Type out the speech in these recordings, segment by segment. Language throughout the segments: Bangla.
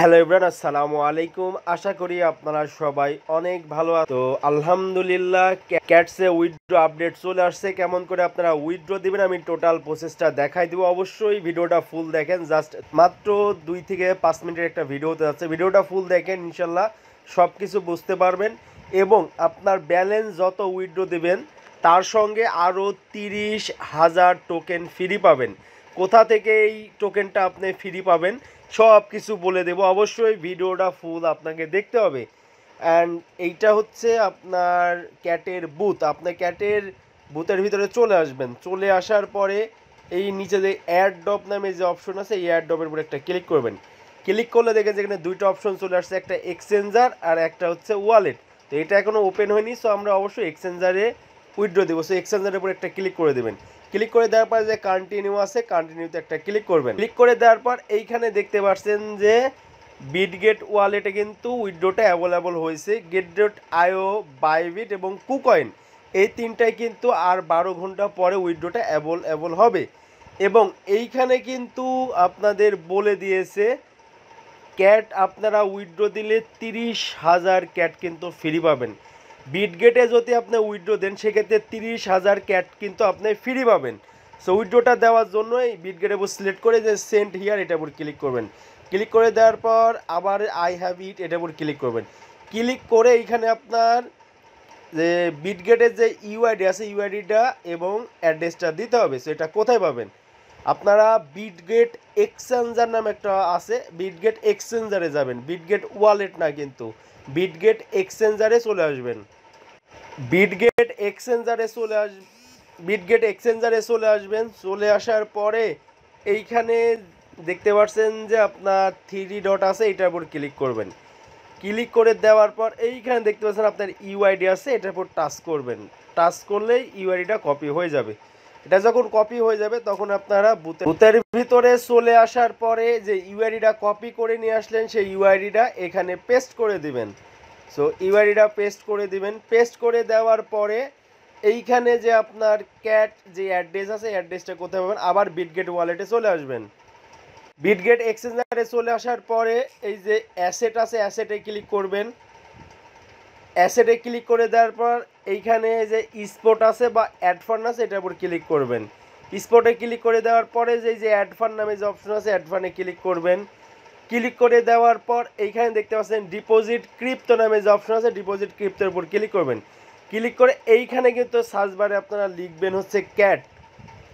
হ্যালো ইব্রান আসসালামু আলাইকুম আশা করি আপনারা সবাই অনেক ভালো তো আলহামদুলিল্লাহ ক্যাটসে উইথড্র আপডেট চলে আসছে কেমন করে আপনারা উইথড্র দিবেন আমি টোটাল প্রসেসটা দেখাই দেবো অবশ্যই ভিডিওটা ফুল দেখেন জাস্ট মাত্র দুই থেকে পাঁচ মিনিটের একটা ভিডিও হতে যাচ্ছে ভিডিওটা ফুল দেখেন ইনশাল্লাহ সব কিছু বুঝতে পারবেন এবং আপনার ব্যালেন্স যত উইথড্র দেবেন তার সঙ্গে আরও তিরিশ হাজার টোকেন ফ্রি পাবেন কোথা থেকে এই টোকেনটা আপনি ফ্রি পাবেন সব কিছু বলে দেব অবশ্যই ভিডিওটা ফুল আপনাকে দেখতে হবে অ্যান্ড এইটা হচ্ছে আপনার ক্যাটের বুথ আপনার ক্যাটের বুথের ভিতরে চলে আসবেন চলে আসার পরে এই নিচে যে অ্যাড ডপ নামে যে অপশন আছে এই অ্যাড ডপের উপরে একটা ক্লিক করবেন ক্লিক করলে দেখেন যেখানে দুইটা অপশন চলে আসছে একটা এক্সচেঞ্জার আর একটা হচ্ছে ওয়ালেট তো এটা এখনও ওপেন হয়নি সো আমরা অবশ্যই এক্সচেঞ্জারে উইড্রো দেবো সো এক্সচেঞ্জারের উপরে একটা ক্লিক করে দেবেন ক্লিক করে দেওয়ার পর যে কন্টিনিউ আছে কন্টিনিউতে একটা ক্লিক করবেন ক্লিক করে দেওয়ার পর এইখানে দেখতে পাচ্ছেন যে বিটগেট ওয়ালেটে কিন্তু উইড্রোটা অ্যাভেলেবল হয়েছে গেট ডট আইও বাইবিট এবং কুকয়েন এই তিনটায় কিন্তু আর বারো ঘন্টা পরে উইড্রোটা অ্যাভেলেবল হবে এবং এইখানে কিন্তু আপনাদের বলে দিয়েছে ক্যাট আপনারা উইড্রো দিলে তিরিশ হাজার ক্যাট কিন্তু ফ্রি পাবেন বিটগেটে যদি আপনি উইড্রো দেন সেক্ষেত্রে তিরিশ হাজার ক্যাট কিন্তু আপনি ফ্রি পাবেন সো উইড্রোটা দেওয়ার জন্যই উপর সিলেক্ট করে যে সেন্ট হিয়ার এটা উপর ক্লিক করবেন ক্লিক করে দেওয়ার পর আবার আই হ্যাভ ইট এটা উপর ক্লিক করবেন ক্লিক করে এইখানে আপনার যে বিটগেটের যে ইউআইডি আছে ইউআইডিটা এবং অ্যাড্রেসটা দিতে হবে সো এটা কোথায় পাবেন আপনারা বিটগেট এক্সচেঞ্জার নামে একটা আছে বিটগেট এক্সচেঞ্জারে যাবেন বিটগেট ওয়ালেট না কিন্তু বিটগেট এক্সচেঞ্জারে চলে আসবেন বিটগেট এক্সচেঞ্জারে চলে আস বিটগেট এক্সচেঞ্জারে চলে আসবেন চলে আসার পরে এইখানে দেখতে পাচ্ছেন যে আপনার থ্রি ডট আছে এটার উপর ক্লিক করবেন ক্লিক করে দেওয়ার পর এইখানে দেখতে পাচ্ছেন আপনার ইউআইডি e আছে এটার উপর টাচ করবেন টাচ করলেই ইউআইডিটা e কপি হয়ে যাবে এটা যখন কপি হয়ে যাবে তখন আপনারা বুথের বুথের ভিতরে চলে আসার পরে যে ইউআইডিটা কপি করে নিয়ে আসলেন সেই ইউআইডিটা এখানে পেস্ট করে দিবেন সো ইউআইডিটা পেস্ট করে দিবেন পেস্ট করে দেওয়ার পরে এইখানে যে আপনার ক্যাট যে অ্যাড্রেস আছে অ্যাড্রেসটা কোথায় পাবেন আবার বিটগেট ওয়ালেটে চলে আসবেন বিটগেট এক্সচেঞ্জারে চলে আসার পরে এই যে অ্যাসেট আছে অ্যাসেটে ক্লিক করবেন অ্যাসেটে ক্লিক করে দেওয়ার পর এইখানে যে স্পট আছে বা অ্যাডফান্ড আছে এটার উপর ক্লিক করবেন স্পটে ক্লিক করে দেওয়ার পরে যে যে অ্যাডফান্ড নামে যে অপশন আছে অ্যাডফান্ডে ক্লিক করবেন ক্লিক করে দেওয়ার পর এইখানে দেখতে পাচ্ছেন ডিপোজিট ক্রিপ্টো নামে যে অপশন আছে ডিপোজিট ক্রিপ্টোর উপর ক্লিক করবেন ক্লিক করে এইখানে কিন্তু সার্চ বারে আপনারা লিখবেন হচ্ছে ক্যাট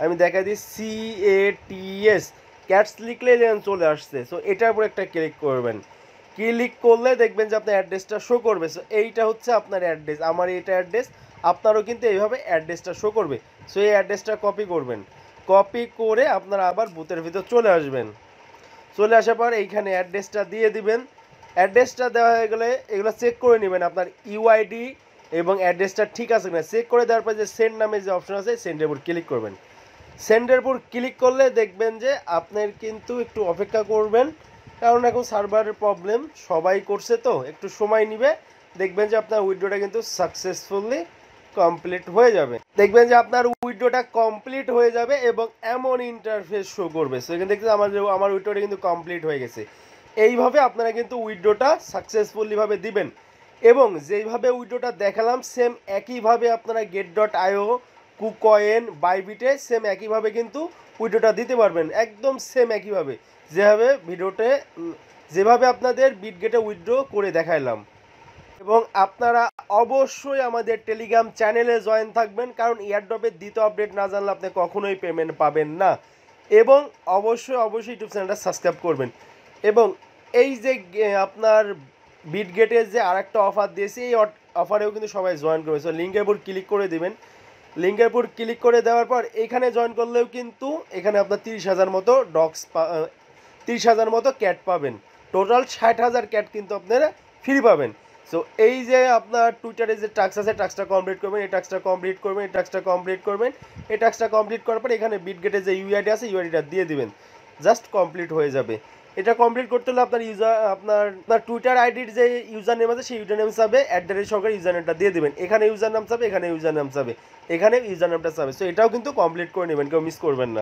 আমি দেখা দিই C A T S cats লিখলে যেন চলে আসছে সো এটার উপর একটা ক্লিক করবেন ক্লিক করলে দেখবেন যে আপনার অ্যাড্রেসটা শো করবে সো এইটা হচ্ছে আপনার অ্যাড্রেস আমার এটা অ্যাড্রেস আপনারও কিন্তু এইভাবে অ্যাড্রেসটা শো করবে সো এই অ্যাড্রেসটা কপি করবেন কপি করে আপনারা আবার বুথের ভিতর চলে আসবেন চলে আসার পর এইখানে অ্যাড্রেসটা দিয়ে দিবেন অ্যাড্রেসটা দেওয়া হয়ে গেলে এগুলো চেক করে নেবেন আপনার ইউআইডি e এবং অ্যাড্রেসটা ঠিক আছে কিনা চেক করে দেওয়ার পর যে সেন্ড নামে যে অপশন আছে সেন্ডের উপর ক্লিক করবেন সেন্ডের উপর ক্লিক করলে দেখবেন যে আপনার কিন্তু একটু অপেক্ষা করবেন কারণ এখন সার্ভারের প্রবলেম সবাই করছে তো একটু সময় নিবে দেখবেন যে আপনার উইড্রোটা কিন্তু সাকসেসফুলি কমপ্লিট হয়ে যাবে দেখবেন যে আপনার উইড্রোটা কমপ্লিট হয়ে যাবে এবং এমন ইন্টারফেস শো করবে সো এখানে দেখতে আমার আমার উইড্রোটা কিন্তু কমপ্লিট হয়ে গেছে এইভাবে আপনারা কিন্তু উইড্রোটা সাকসেসফুলিভাবে দিবেন এবং যেইভাবে উইড্রোটা দেখালাম সেম একইভাবে আপনারা গেট ডট আইও কুকয়েন বাইবিটে সেম একইভাবে কিন্তু উইড্রোটা দিতে পারবেন একদম সেম একইভাবে যেভাবে ভিডিওতে যেভাবে আপনাদের বিটগেটে উইথড্র করে দেখাইলাম এবং আপনারা অবশ্যই আমাদের টেলিগ্রাম চ্যানেলে জয়েন থাকবেন কারণ ইয়ারড্রপের দ্বিতীয় আপডেট না জানলে আপনি কখনোই পেমেন্ট পাবেন না এবং অবশ্যই অবশ্যই ইউটিউব চ্যানেলটা সাবস্ক্রাইব করবেন এবং এই যে আপনার বিটগেটের যে আরেকটা অফার দিয়েছে এই অফারেও কিন্তু সবাই জয়েন করবে সো লিঙ্কের উপর ক্লিক করে দেবেন লিঙ্কের উপর ক্লিক করে দেওয়ার পর এখানে জয়েন করলেও কিন্তু এখানে আপনার তিরিশ হাজার মতো পা তিরিশ হাজার মতো ক্যাট পাবেন টোটাল ষাট হাজার ক্যাট কিন্তু আপনারা ফ্রি পাবেন সো এই যে আপনার টুইটারে যে টাস্ক আছে টাস্কটা কমপ্লিট করবেন এই টাস্কটা কমপ্লিট করবেন এই টাস্কটা কমপ্লিট করবেন এই টাস্কটা কমপ্লিট করার পর এখানে বিটগেটে যে ইউআইডি আছে ইউআইডিটা দিয়ে দিবেন জাস্ট কমপ্লিট হয়ে যাবে এটা কমপ্লিট করতে হলে আপনার ইউজার আপনার আপনার টুইটার আইডির যে ইউজার নেম আছে সেই ইউজার নেম চাবে at the rate Sarkar user নেমটা দিয়ে দেবেন এখানে ইউজার নাম চাবে এখানে ইউজার নাম চাবে এখানে ইউজার নামটা চাবে সো এটাও কিন্তু কমপ্লিট করে নেবেন কেউ মিস করবেন না